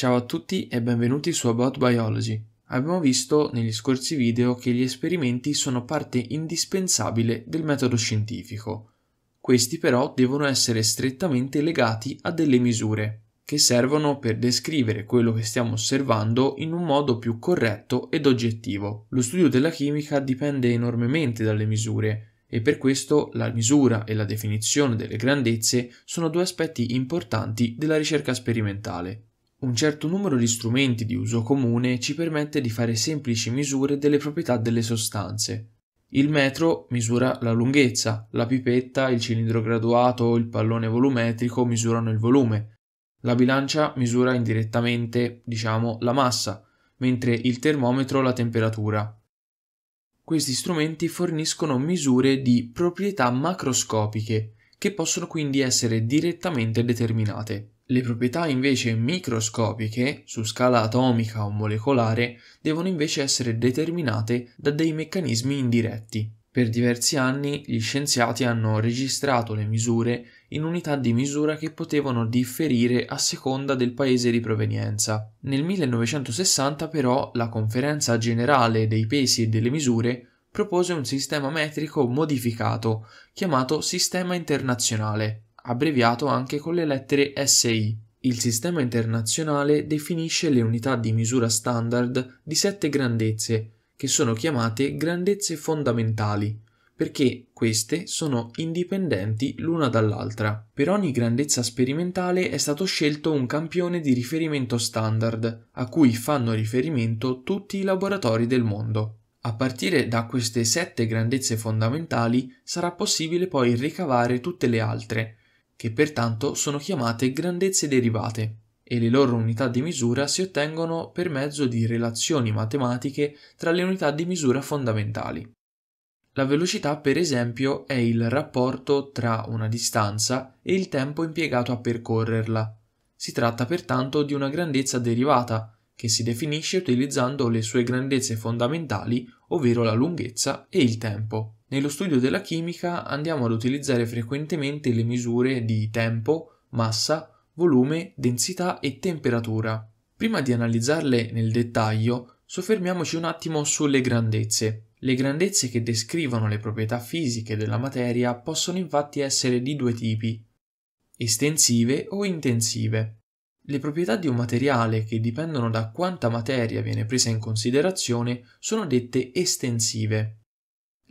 Ciao a tutti e benvenuti su About Biology. Abbiamo visto negli scorsi video che gli esperimenti sono parte indispensabile del metodo scientifico. Questi però devono essere strettamente legati a delle misure, che servono per descrivere quello che stiamo osservando in un modo più corretto ed oggettivo. Lo studio della chimica dipende enormemente dalle misure, e per questo la misura e la definizione delle grandezze sono due aspetti importanti della ricerca sperimentale. Un certo numero di strumenti di uso comune ci permette di fare semplici misure delle proprietà delle sostanze. Il metro misura la lunghezza, la pipetta, il cilindro graduato, o il pallone volumetrico misurano il volume, la bilancia misura indirettamente, diciamo, la massa, mentre il termometro la temperatura. Questi strumenti forniscono misure di proprietà macroscopiche, che possono quindi essere direttamente determinate. Le proprietà invece microscopiche, su scala atomica o molecolare, devono invece essere determinate da dei meccanismi indiretti. Per diversi anni gli scienziati hanno registrato le misure in unità di misura che potevano differire a seconda del paese di provenienza. Nel 1960 però la Conferenza generale dei pesi e delle misure propose un sistema metrico modificato, chiamato Sistema internazionale, abbreviato anche con le lettere SI. Il sistema internazionale definisce le unità di misura standard di sette grandezze, che sono chiamate grandezze fondamentali, perché queste sono indipendenti l'una dall'altra. Per ogni grandezza sperimentale è stato scelto un campione di riferimento standard, a cui fanno riferimento tutti i laboratori del mondo. A partire da queste sette grandezze fondamentali sarà possibile poi ricavare tutte le altre, che pertanto sono chiamate grandezze derivate, e le loro unità di misura si ottengono per mezzo di relazioni matematiche tra le unità di misura fondamentali. La velocità, per esempio, è il rapporto tra una distanza e il tempo impiegato a percorrerla. Si tratta pertanto di una grandezza derivata, che si definisce utilizzando le sue grandezze fondamentali, ovvero la lunghezza e il tempo. Nello studio della chimica andiamo ad utilizzare frequentemente le misure di tempo, massa, volume, densità e temperatura. Prima di analizzarle nel dettaglio, soffermiamoci un attimo sulle grandezze. Le grandezze che descrivono le proprietà fisiche della materia possono infatti essere di due tipi, estensive o intensive. Le proprietà di un materiale che dipendono da quanta materia viene presa in considerazione sono dette estensive.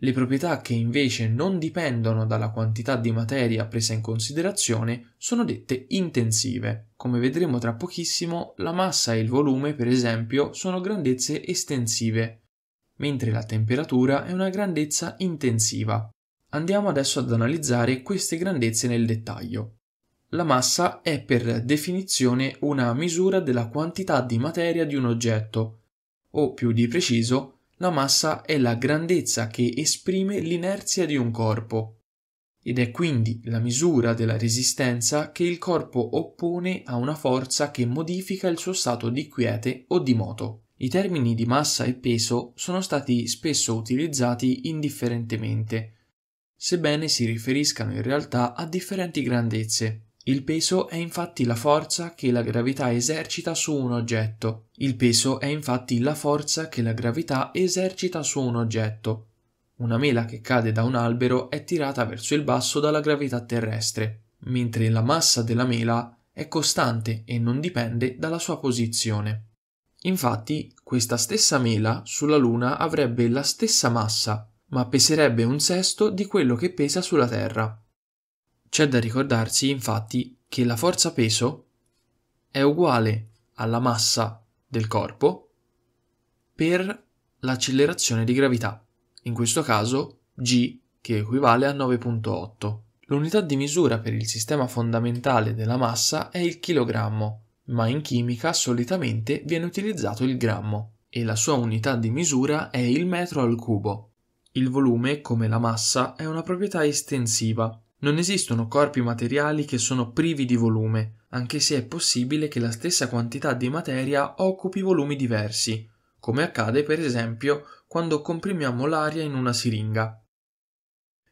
Le proprietà che invece non dipendono dalla quantità di materia presa in considerazione sono dette intensive. Come vedremo tra pochissimo, la massa e il volume, per esempio, sono grandezze estensive, mentre la temperatura è una grandezza intensiva. Andiamo adesso ad analizzare queste grandezze nel dettaglio. La massa è per definizione una misura della quantità di materia di un oggetto, o più di preciso, la massa è la grandezza che esprime l'inerzia di un corpo ed è quindi la misura della resistenza che il corpo oppone a una forza che modifica il suo stato di quiete o di moto. I termini di massa e peso sono stati spesso utilizzati indifferentemente, sebbene si riferiscano in realtà a differenti grandezze. Il peso è infatti la forza che la gravità esercita su un oggetto. Il peso è infatti la forza che la gravità esercita su un oggetto. Una mela che cade da un albero è tirata verso il basso dalla gravità terrestre, mentre la massa della mela è costante e non dipende dalla sua posizione. Infatti, questa stessa mela sulla Luna avrebbe la stessa massa, ma peserebbe un sesto di quello che pesa sulla Terra. C'è da ricordarsi infatti che la forza peso è uguale alla massa del corpo per l'accelerazione di gravità, in questo caso g che equivale a 9.8. L'unità di misura per il sistema fondamentale della massa è il chilogrammo, ma in chimica solitamente viene utilizzato il grammo e la sua unità di misura è il metro al cubo. Il volume, come la massa, è una proprietà estensiva non esistono corpi materiali che sono privi di volume, anche se è possibile che la stessa quantità di materia occupi volumi diversi, come accade per esempio quando comprimiamo l'aria in una siringa.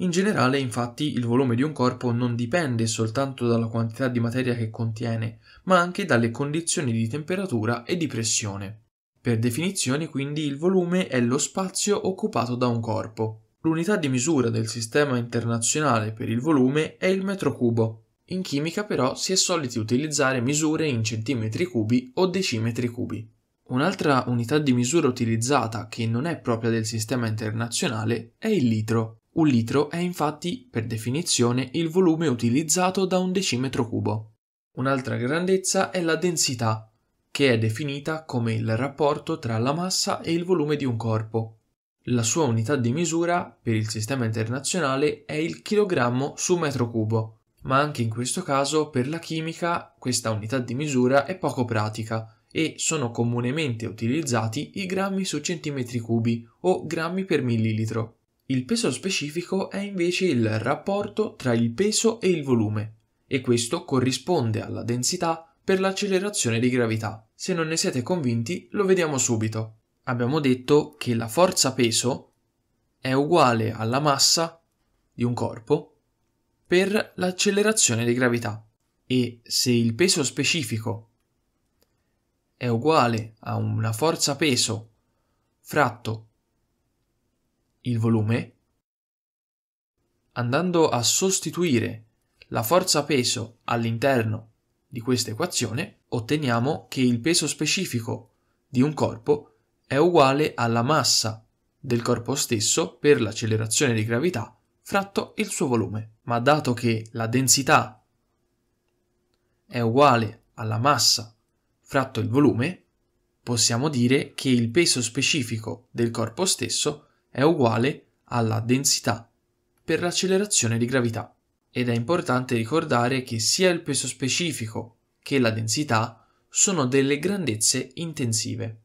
In generale, infatti, il volume di un corpo non dipende soltanto dalla quantità di materia che contiene, ma anche dalle condizioni di temperatura e di pressione. Per definizione, quindi, il volume è lo spazio occupato da un corpo. L'unità di misura del Sistema internazionale per il volume è il metro cubo. In chimica però si è soliti utilizzare misure in centimetri cubi o decimetri cubi. Un'altra unità di misura utilizzata che non è propria del sistema internazionale è il litro. Un litro è infatti, per definizione, il volume utilizzato da un decimetro cubo. Un'altra grandezza è la densità, che è definita come il rapporto tra la massa e il volume di un corpo. La sua unità di misura per il sistema internazionale è il chilogrammo su metro cubo, ma anche in questo caso per la chimica questa unità di misura è poco pratica e sono comunemente utilizzati i grammi su centimetri cubi o grammi per millilitro. Il peso specifico è invece il rapporto tra il peso e il volume e questo corrisponde alla densità per l'accelerazione di gravità. Se non ne siete convinti lo vediamo subito abbiamo detto che la forza peso è uguale alla massa di un corpo per l'accelerazione di gravità e se il peso specifico è uguale a una forza peso fratto il volume, andando a sostituire la forza peso all'interno di questa equazione, otteniamo che il peso specifico di un corpo è è uguale alla massa del corpo stesso per l'accelerazione di gravità fratto il suo volume. Ma dato che la densità è uguale alla massa fratto il volume, possiamo dire che il peso specifico del corpo stesso è uguale alla densità per l'accelerazione di gravità. Ed è importante ricordare che sia il peso specifico che la densità sono delle grandezze intensive.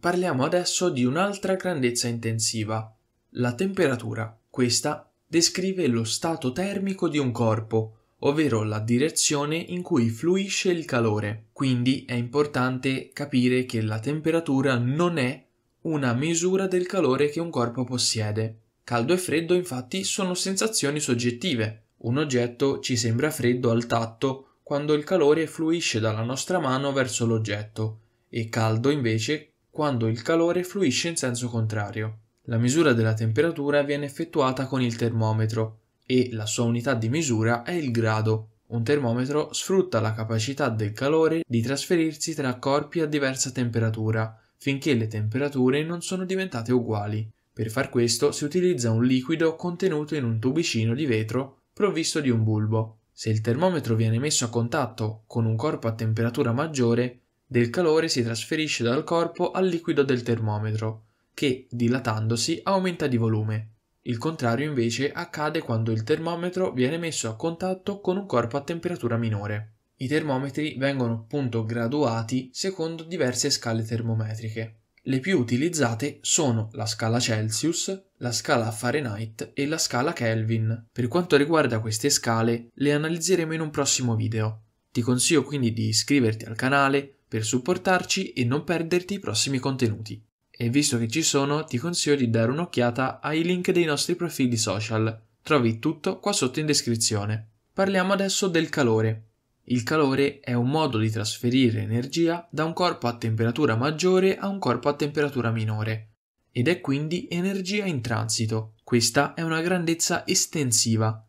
Parliamo adesso di un'altra grandezza intensiva, la temperatura. Questa descrive lo stato termico di un corpo, ovvero la direzione in cui fluisce il calore. Quindi è importante capire che la temperatura non è una misura del calore che un corpo possiede. Caldo e freddo infatti sono sensazioni soggettive. Un oggetto ci sembra freddo al tatto quando il calore fluisce dalla nostra mano verso l'oggetto e caldo invece quando il calore fluisce in senso contrario. La misura della temperatura viene effettuata con il termometro e la sua unità di misura è il grado. Un termometro sfrutta la capacità del calore di trasferirsi tra corpi a diversa temperatura, finché le temperature non sono diventate uguali. Per far questo si utilizza un liquido contenuto in un tubicino di vetro provvisto di un bulbo. Se il termometro viene messo a contatto con un corpo a temperatura maggiore, del calore si trasferisce dal corpo al liquido del termometro, che, dilatandosi, aumenta di volume. Il contrario invece accade quando il termometro viene messo a contatto con un corpo a temperatura minore. I termometri vengono appunto graduati secondo diverse scale termometriche. Le più utilizzate sono la scala Celsius, la scala Fahrenheit e la scala Kelvin. Per quanto riguarda queste scale, le analizzeremo in un prossimo video. Ti consiglio quindi di iscriverti al canale, per supportarci e non perderti i prossimi contenuti. E visto che ci sono, ti consiglio di dare un'occhiata ai link dei nostri profili social. Trovi tutto qua sotto in descrizione. Parliamo adesso del calore. Il calore è un modo di trasferire energia da un corpo a temperatura maggiore a un corpo a temperatura minore ed è quindi energia in transito. Questa è una grandezza estensiva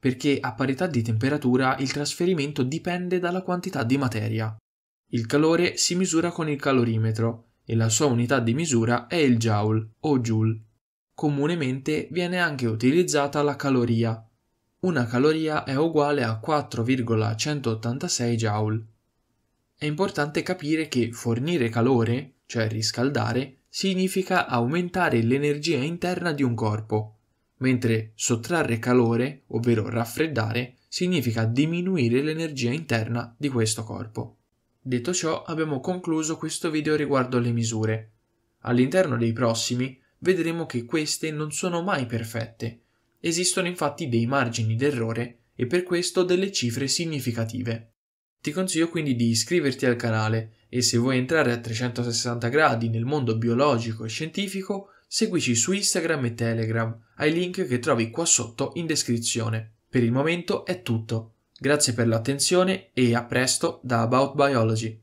perché a parità di temperatura il trasferimento dipende dalla quantità di materia. Il calore si misura con il calorimetro e la sua unità di misura è il joule o joule. Comunemente viene anche utilizzata la caloria. Una caloria è uguale a 4,186 joule. È importante capire che fornire calore, cioè riscaldare, significa aumentare l'energia interna di un corpo, mentre sottrarre calore, ovvero raffreddare, significa diminuire l'energia interna di questo corpo. Detto ciò, abbiamo concluso questo video riguardo alle misure. All'interno dei prossimi vedremo che queste non sono mai perfette. Esistono infatti dei margini d'errore e per questo delle cifre significative. Ti consiglio quindi di iscriverti al canale e se vuoi entrare a 360 gradi nel mondo biologico e scientifico, seguici su Instagram e Telegram, ai link che trovi qua sotto in descrizione. Per il momento è tutto. Grazie per l'attenzione e a presto da About Biology.